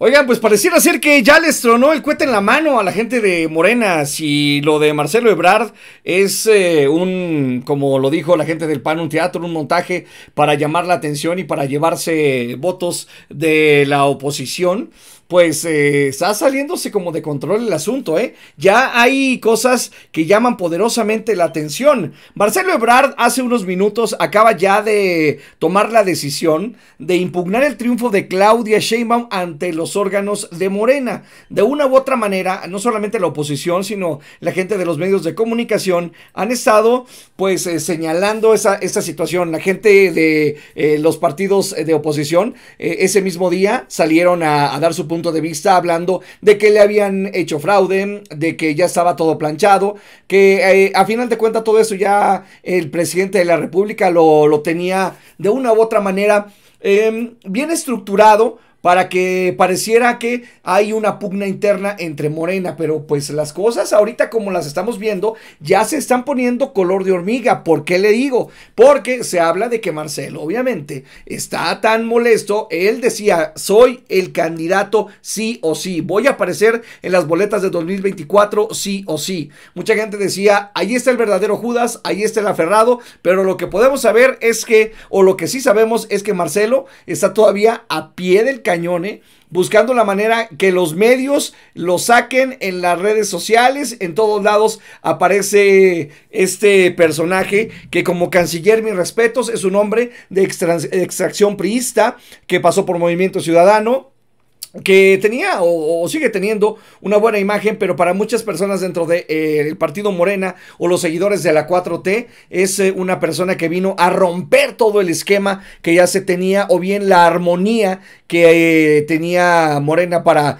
Oigan, pues pareciera ser que ya les tronó el cuete en la mano a la gente de Morena. Si lo de Marcelo Ebrard es eh, un, como lo dijo la gente del PAN, un teatro, un montaje para llamar la atención y para llevarse votos de la oposición pues eh, está saliéndose como de control el asunto, ¿eh? Ya hay cosas que llaman poderosamente la atención. Marcelo Ebrard hace unos minutos acaba ya de tomar la decisión de impugnar el triunfo de Claudia Sheinbaum ante los órganos de Morena. De una u otra manera, no solamente la oposición, sino la gente de los medios de comunicación han estado, pues, eh, señalando esa, situación. La gente de eh, los partidos de oposición ese mismo día salieron a, a dar su punto punto de vista hablando de que le habían hecho fraude, de que ya estaba todo planchado, que eh, a final de cuentas todo eso ya el presidente de la República lo, tenía de una u otra manera eh, bien estructurado para que pareciera que hay una pugna interna entre Morena, pero pues las cosas ahorita como las estamos viendo ya se están poniendo color de hormiga. ¿Por qué le digo? Porque se habla de que Marcelo, obviamente, está tan molesto, él decía, soy el candidato sí o sí, voy a aparecer en las boletas de 2024 sí o sí. Mucha gente decía, ahí está el verdadero Judas, ahí está el aferrado, pero lo que podemos saber es que, o lo que sí sabemos es que Marcelo está todavía a pie del cañone ¿eh? Buscando la manera que los medios lo saquen en las redes sociales, en todos lados aparece este personaje que como canciller, mis respetos, es un hombre de extracción priista que pasó por Movimiento Ciudadano que tenía o, sigue teniendo una buena imagen, pero para muchas personas dentro del de, eh, el partido Morena o los seguidores de la 4T es eh, una persona que vino a romper todo el esquema que ya se tenía o bien la armonía que eh, tenía Morena para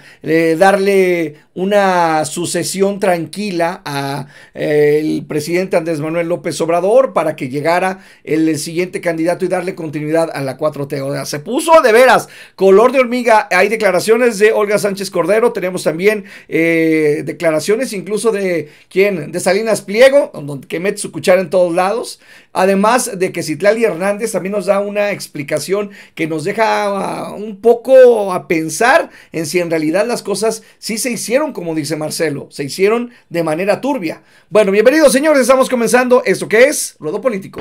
darle una sucesión tranquila a eh, el presidente Andrés Manuel López Obrador para que llegara el, siguiente candidato y darle continuidad a la 4T. se puso de veras color de hormiga. Hay declaraciones de Olga Sánchez Cordero, tenemos también eh, declaraciones incluso de quién, de Salinas Pliego, que mete su cuchara en todos lados. Además de que Citlali Hernández también nos da una explicación que nos deja ah, un poco a pensar en si en realidad las cosas sí se hicieron como dice Marcelo, se hicieron de manera turbia. Bueno, bienvenidos señores, estamos comenzando esto que es Rodo Político.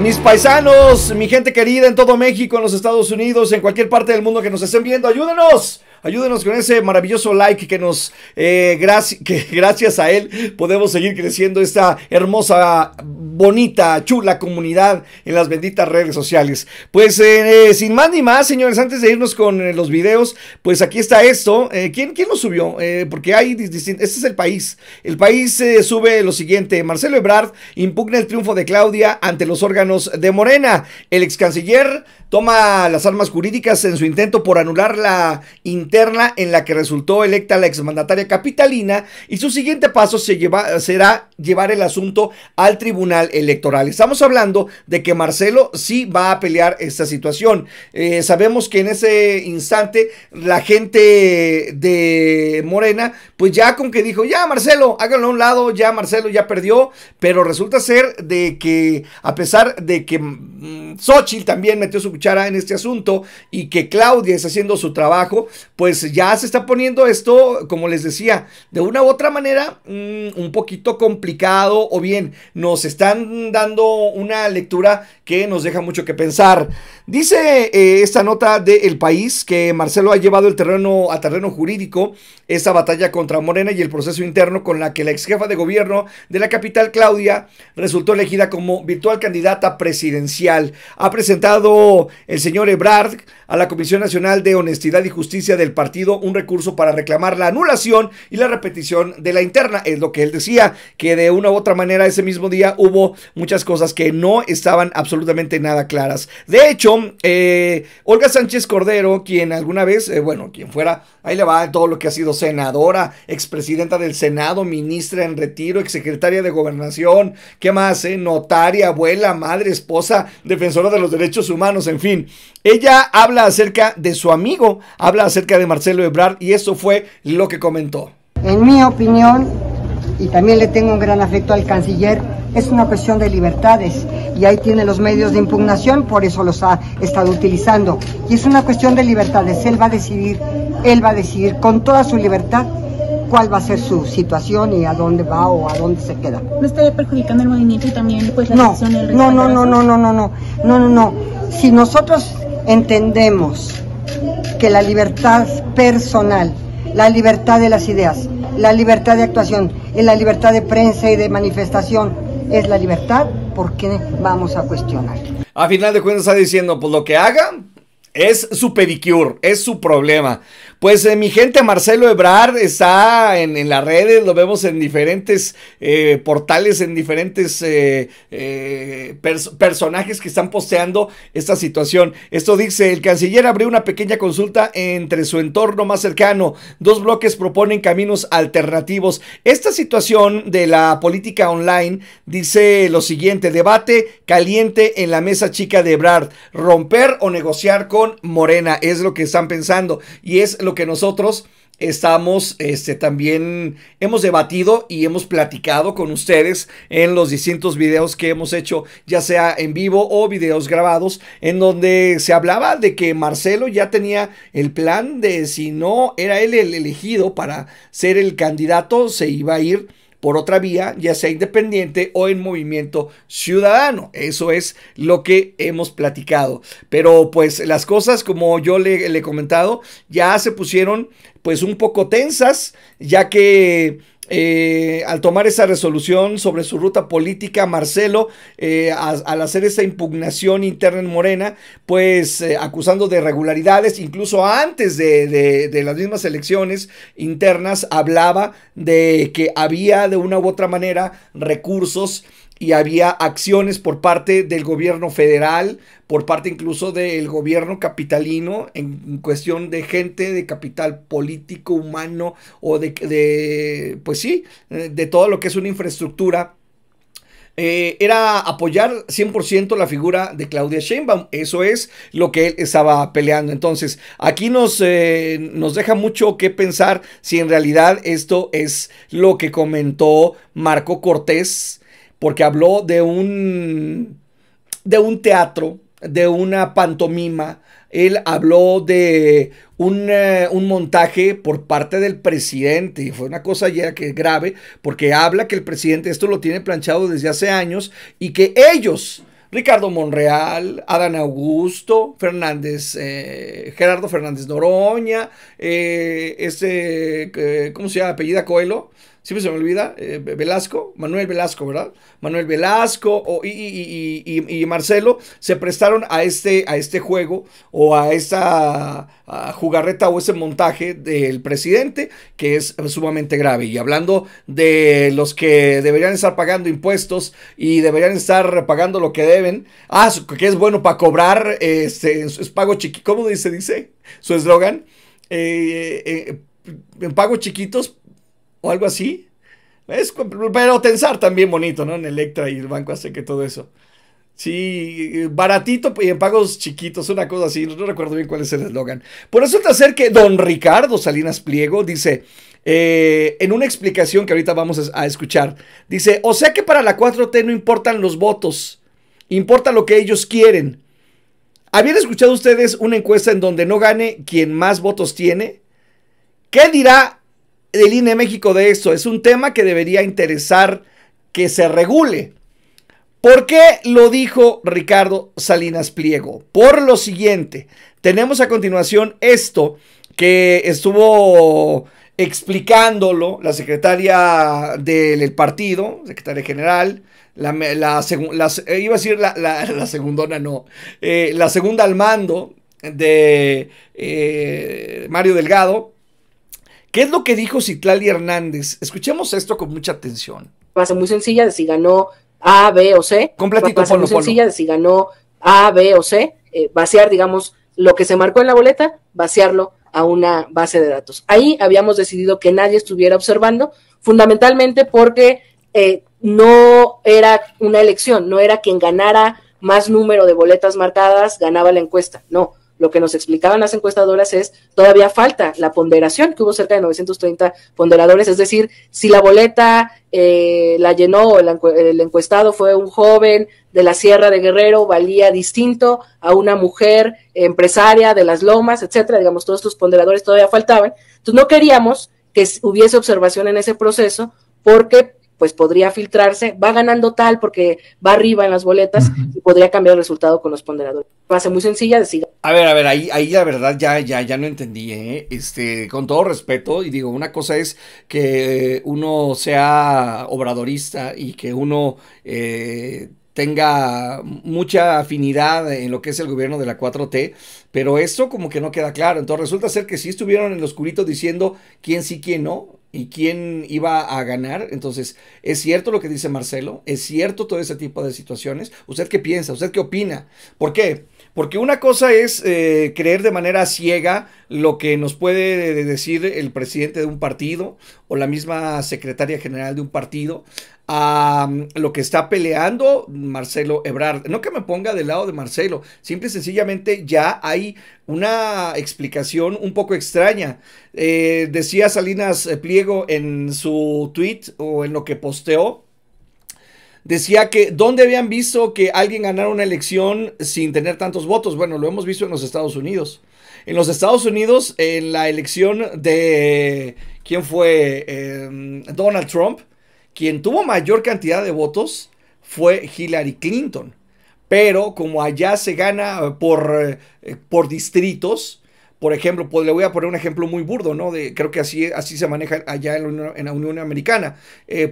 Mis paisanos, mi gente querida en todo México, en los Estados Unidos, en cualquier parte del mundo que nos estén viendo, ayúdenos Ayúdenos con ese maravilloso like que nos, eh, gracias a él podemos seguir creciendo esta hermosa, bonita, chula comunidad en las benditas redes sociales. Pues eh, eh, sin más ni más, señores, antes de irnos con los videos, pues aquí está esto. ¿quién, ¿Quién lo subió? porque hay distintos, este es el país. El país sube lo siguiente. Marcelo Ebrard impugna el triunfo de Claudia ante los órganos de Morena. El ex canciller toma las armas jurídicas en su intento por anular la interna en la que resultó electa la exmandataria capitalina y su siguiente paso será llevar el asunto al tribunal electoral. Estamos hablando de que Marcelo sí va a pelear esta situación. Eh, sabemos que en ese instante la gente de Morena, pues ya con que dijo, ya Marcelo, háganlo a un lado, ya Marcelo ya perdió, pero resulta ser de que a pesar de que mm, Xochitl también metió su en este asunto y que Claudia está haciendo su trabajo, pues ya se está poniendo esto, como les decía, de una u otra manera mm, un poquito complicado o bien nos están dando una lectura que nos deja mucho que pensar. Dice eh, esta nota de El País que Marcelo ha llevado el terreno a terreno jurídico esta batalla contra Morena y el proceso interno con la que la ex jefa de gobierno de la capital Claudia resultó elegida como virtual candidata presidencial. Ha presentado el señor Ebrard a la Comisión Nacional de Honestidad y Justicia del partido un recurso para reclamar la anulación y la repetición de la interna. Es lo que él decía, que de una u otra manera ese mismo día hubo muchas cosas que no estaban absolutamente nada claras. De hecho, eh, Olga Sánchez Cordero, quien alguna vez, eh, bueno, quien fuera, ahí le va todo lo que ha sido senadora, expresidenta del Senado, ministra en retiro, exsecretaria de Gobernación, ¿qué más? Eh? Notaria, abuela, madre, esposa, defensora de los derechos humanos, en fin. Ella habla acerca de su amigo, habla acerca de Marcelo Ebrard y eso fue lo que comentó. En mi opinión, y también le tengo un gran afecto al canciller, es una cuestión de libertades y ahí tiene los medios de impugnación, por eso los ha estado utilizando. Y es una cuestión de libertades, él va a decidir, él va a decidir con toda su libertad cuál va a ser su situación y a dónde va o a dónde se queda. ¿No estaría perjudicando el movimiento y también pues la no, no, no, no, no, no, no, no, no, no, no. Si nosotros entendemos que la libertad personal, la libertad de las ideas, la libertad de actuación, la libertad de prensa y de manifestación es la libertad, ¿por qué vamos a cuestionar? A final de cuentas está diciendo, pues lo que haga es su pedicure, es su problema. Pues eh, mi gente, Marcelo Ebrard está en, las redes, lo vemos en diferentes eh, portales, en diferentes eh, personajes que están posteando esta situación. Esto dice, el canciller abrió una pequeña consulta entre su entorno más cercano. Dos bloques proponen caminos alternativos. Esta situación de la política online dice lo siguiente, debate caliente en la mesa chica de Ebrard, romper o negociar con Morena, es lo que están pensando y es lo que nosotros estamos este, también hemos debatido y hemos platicado con ustedes en los distintos videos que hemos hecho, ya sea en vivo o videos grabados, en donde se hablaba de que Marcelo ya tenía el plan de si no era él el elegido para ser el candidato, se iba a ir por otra vía, ya sea independiente o en movimiento ciudadano. Eso es lo que hemos platicado. Pero pues las cosas, como yo le, he comentado, ya se pusieron pues un poco tensas, ya que eh, al tomar esa resolución sobre su ruta política, Marcelo, eh, al hacer esa impugnación interna en Morena, pues eh, acusando de irregularidades, incluso antes de, de, las mismas elecciones internas, hablaba de que había de una u otra manera recursos y había acciones por parte del gobierno federal, por parte incluso del gobierno capitalino en cuestión de gente, de capital político, humano o de, pues sí, de todo lo que es una infraestructura eh, era apoyar 100% la figura de Claudia Sheinbaum. Eso es lo que él estaba peleando. Entonces, aquí nos, eh, nos deja mucho que pensar si en realidad esto es lo que comentó Marco Cortés porque habló de un, de un teatro, de una pantomima, él habló de un, eh, un, montaje por parte del presidente. Y fue una cosa ya que grave, porque habla que el presidente esto lo tiene planchado desde hace años y que ellos, Ricardo Monreal, Adán Augusto, Fernández, eh, Gerardo Fernández Noroña, eh, este. ¿cómo se llama? Apellida Coelho siempre se me olvida, eh, Velasco, Manuel Velasco, ¿verdad? Manuel Velasco y, Marcelo se prestaron a este, a este juego o a esta jugarreta o ese montaje del presidente que es sumamente grave. Y hablando de los que deberían estar pagando impuestos y deberían estar pagando lo que deben, ah, que es bueno para cobrar, este, es pago chiquito. ¿cómo dice dice? Su eslogan. Eh, eh, en pagos chiquitos o algo así. Es, pero Tensar también bonito, ¿no? En Electra y el Banco hace que todo eso. Sí, baratito y en pagos chiquitos, una cosa así, no recuerdo bien cuál es el eslogan. Por eso ser que don Ricardo Salinas Pliego dice, eh, en una explicación que ahorita vamos a escuchar, dice, o sea que para la 4T no importan los votos, importa lo que ellos quieren. ¿Habían escuchado ustedes una encuesta en donde no gane quien más votos tiene? ¿Qué dirá del INE México de esto. Es un tema que debería interesar que se regule. ¿Por qué lo dijo Ricardo Salinas Pliego? Por lo siguiente, tenemos a continuación esto que estuvo explicándolo la secretaria del partido, secretaria general, la, segunda, eh, iba a decir la, segundona, no, eh, la segunda al mando de eh, Mario Delgado, ¿Qué es lo que dijo Citlali Hernández? Escuchemos esto con mucha atención. Va muy sencilla de si ganó A, B o C. Completito, va a ser muy sencilla de si ganó A, B o C. Eh, vaciar, digamos, lo que se marcó en la boleta, vaciarlo a una base de datos. Ahí habíamos decidido que nadie estuviera observando, fundamentalmente porque eh, no era una elección, no era quien ganara más número de boletas marcadas ganaba la encuesta, no lo que nos explicaban las encuestadoras es todavía falta la ponderación, que hubo cerca de 930 ponderadores, es decir, si la boleta eh, la llenó el, encuestado fue un joven de la Sierra de Guerrero, valía distinto a una mujer empresaria de las Lomas, etcétera, digamos, todos estos ponderadores todavía faltaban. Entonces no queríamos que hubiese observación en ese proceso porque pues podría filtrarse, va ganando tal porque va arriba en las boletas y podría cambiar el resultado con los ponderadores. Va muy sencilla, decir a ver, a ver, ahí, ahí la verdad ya, ya, ya no entendí, ¿eh? Este, con todo respeto, y digo, una cosa es que uno sea obradorista y que uno eh, tenga mucha afinidad en lo que es el gobierno de la 4T, pero esto como que no queda claro. Entonces resulta ser que sí estuvieron en los oscurito diciendo quién sí, quién no y quién iba a ganar. Entonces, es cierto lo que dice Marcelo, es cierto todo ese tipo de situaciones. ¿Usted qué piensa? ¿Usted qué opina? ¿Por qué? Porque una cosa es eh, creer de manera ciega lo que nos puede decir el presidente de un partido o la misma secretaria general de un partido a mm, lo que está peleando Marcelo Ebrard. No que me ponga del lado de Marcelo, simple y sencillamente ya hay una explicación un poco extraña. Eh, decía Salinas Pliego en su tweet o en lo que posteó. Decía que, ¿dónde habían visto que alguien ganara una elección sin tener tantos votos? Bueno, lo hemos visto en los Estados Unidos. En los Estados Unidos, en la elección de, ¿quién fue? Eh, mm, Donald Trump quien tuvo mayor cantidad de votos fue Hillary Clinton. Pero como allá se gana eh, por, eh, eh, por distritos, por ejemplo, pues le voy a poner un ejemplo muy burdo, ¿no? creo que así, así se maneja allá en la Unión, Americana.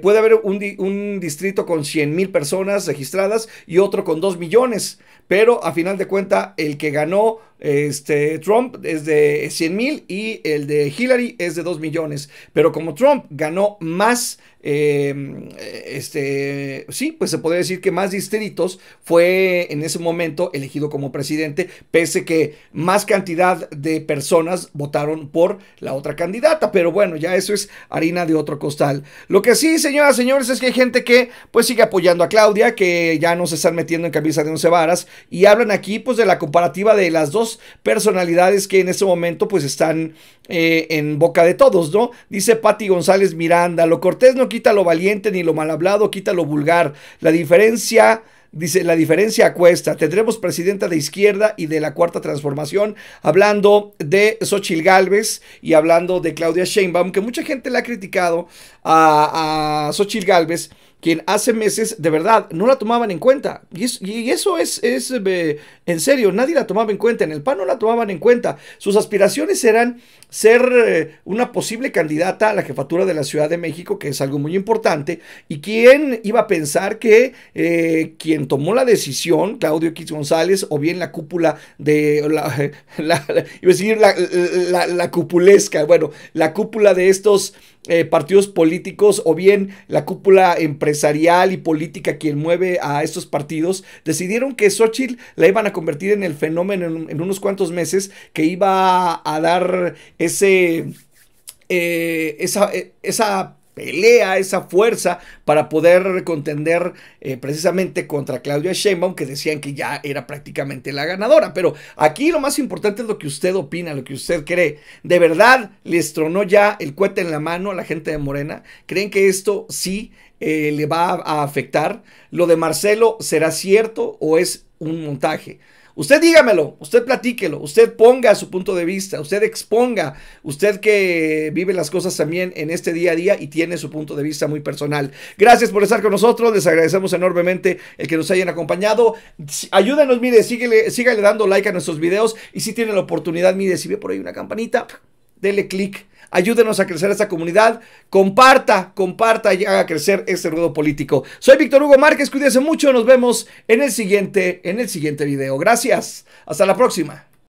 puede haber un, distrito con 100 mil personas registradas y otro con 2 millones, pero a final de cuenta el que ganó este, Trump es de 100 mil y el de Hillary es de 2 millones. Pero como Trump ganó más, em, este, sí, pues se podría decir que más distritos fue en ese momento elegido como presidente, pese que más cantidad de personas votaron por la otra candidata. Pero bueno, ya eso es harina de otro costal. Lo que sí, señoras, y señores, es que hay gente que pues sigue apoyando a Claudia, que ya no se están metiendo en camisa de once varas y hablan aquí pues de la comparativa de las dos personalidades que en este momento pues están eh, en boca de todos, ¿no? Dice Patti González Miranda, lo cortés no quita lo valiente ni lo mal hablado, quita lo vulgar. La diferencia... Dice, la diferencia cuesta. Tendremos presidenta de izquierda y de la cuarta transformación, hablando de Xochil Gálvez y hablando de Claudia Sheinbaum, que mucha gente le ha criticado a, a Xochil Gálvez quien hace meses de verdad no la tomaban en cuenta. Y, eso es, es eh, en serio, nadie la tomaba en cuenta, en el PAN no la tomaban en cuenta. Sus aspiraciones eran ser eh, una posible candidata a la jefatura de la Ciudad de México, que es algo muy importante, y quién iba a pensar que eh, quien tomó la decisión, Claudio X González, o bien la cúpula de, la, la, iba a decir la cupulesca, bueno, la cúpula de estos... partidos políticos o bien la cúpula empresarial empresarial y política quien mueve a estos partidos, decidieron que Xochitl la iban a convertir en el fenómeno en, unos cuantos meses que iba a, dar ese, eh, eh, esa, pelea, esa fuerza para poder contender eh, precisamente contra Claudia Sheinbaum, que decían que ya era prácticamente la ganadora. Pero aquí lo más importante es lo que usted opina, lo que usted cree. ¿De verdad les tronó ya el cuete en la mano a la gente de Morena? ¿Creen que esto sí eh, le va a afectar. Lo de Marcelo, ¿será cierto o es un montaje? Usted dígamelo, usted platíquelo, usted ponga su punto de vista, usted exponga, usted que vive las cosas también en este día a día y tiene su punto de vista muy personal. Gracias por estar con nosotros, les agradecemos enormemente el que nos hayan acompañado. Ayúdenos, mire, síganle dando like a nuestros videos y si tiene la oportunidad, mire, si ve por ahí una campanita, dele click Ayúdenos a crecer esta comunidad. Comparta, comparta y haga crecer este ruedo político. Soy Víctor Hugo Márquez. Cuídense mucho. Nos vemos en el siguiente, en el siguiente video. Gracias. Hasta la próxima.